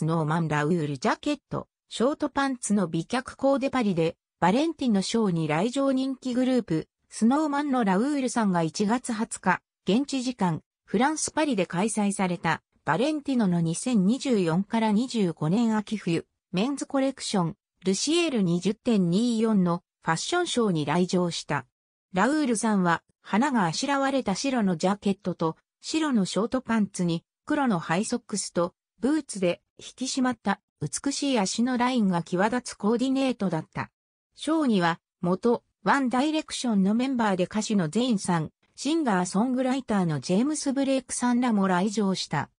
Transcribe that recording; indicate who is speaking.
Speaker 1: スノーマンラウールジャケット、ショートパンツの美脚コーデパリで、バレンティのショーに来場人気グループ、スノーマンのラウールさんが1月20日、現地時間、フランスパリで開催された、バレンティノの2024から25年秋冬、メンズコレクション、ルシエール20.24のファッションショーに来場した。ラウールさんは、花があしらわれた白のジャケットと、白のショートパンツに、黒のハイソックスと、ブーツで引き締まった美しい足のラインが際立つコーディネートだった。ショーには元ワンダイレクションのメンバーで歌手のゼインさん、シンガーソングライターのジェームス・ブレイクさんらも来場した。